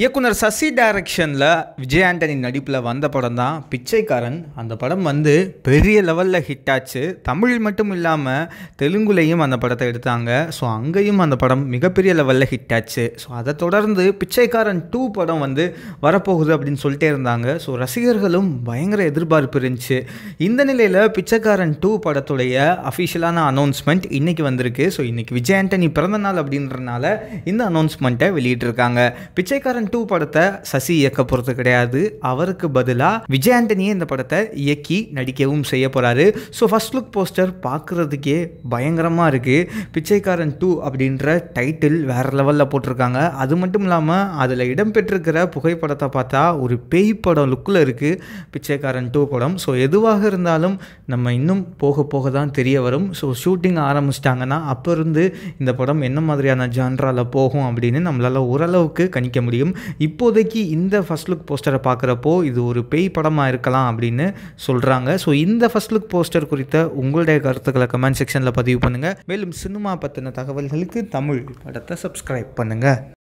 இயக்குனர் சசி டைரக்ஷனில் விஜய் ஆண்டனி நடிப்பில் வந்த படம் தான் பிச்சைக்காரன் அந்த படம் வந்து பெரிய லெவலில் ஹிட் ஆச்சு தமிழ் மட்டும் இல்லாமல் தெலுங்குலேயும் அந்த படத்தை எடுத்தாங்க ஸோ அங்கேயும் அந்த படம் மிகப்பெரிய லெவலில் ஹிட் ஆச்சு ஸோ அதை தொடர்ந்து பிச்சைக்காரன் டூ படம் வந்து வரப்போகுது அப்படின்னு சொல்லிட்டே இருந்தாங்க ஸோ ரசிகர்களும் பயங்கர எதிர்பார்ப்பு இருந்துச்சு இந்த நிலையில் பிச்சைக்காரன் டூ படத்துடைய அஃபிஷியலான அனௌன்ஸ்மெண்ட் இன்றைக்கி வந்திருக்கு ஸோ இன்றைக்கி விஜய் ஆண்டனி பிறந்தநாள் அப்படின்றனால இந்த அனௌன்ஸ்மெண்ட்டை வெளியிட்டிருக்காங்க பிச்சைக்காரன் டூ படத்தை சசி இயக்க போகிறது கிடையாது அவருக்கு பதிலாக விஜய் ஆண்டனியே இந்த படத்தை இயக்கி நடிக்கவும் செய்ய போகிறாரு ஸோ ஃபஸ்ட் லுக் போஸ்டர் பார்க்குறதுக்கே பயங்கரமாக இருக்குது பிச்சைக்காரன் டூ அப்படின்ற டைட்டில் வேறு லெவலில் போட்டிருக்காங்க அது மட்டும் இல்லாமல் அதில் இடம்பெற்றிருக்கிற புகைப்படத்தை பார்த்தா ஒரு பேய் படம் லுக்கில் இருக்குது பிச்சைக்காரன் டூ படம் ஸோ எதுவாக இருந்தாலும் நம்ம இன்னும் போக போக தான் தெரிய வரும் ஸோ ஷூட்டிங் ஆரம்பிச்சிட்டாங்கன்னா அப்போ இருந்து இந்த படம் என்ன மாதிரியான ஜான்ராவில் போகும் அப்படின்னு நம்மளால் ஓரளவுக்கு கணிக்க முடியும் இப்போதைக்கு இந்த ஃபஸ்ட் லுக் போஸ்டரை பார்க்குறப்போ இது ஒரு பேய் படமாக இருக்கலாம் அப்படின்னு சொல்கிறாங்க ஸோ இந்த ஃபஸ்ட் லுக் போஸ்டர் குறித்த உங்களுடைய கருத்துக்களை கமெண்ட் செக்ஷனில் பதிவு பண்ணுங்கள் மேலும் சினிமா பற்றின தகவல்களுக்கு தமிழ் படத்தை சப்ஸ்கிரைப் பண்ணுங்கள்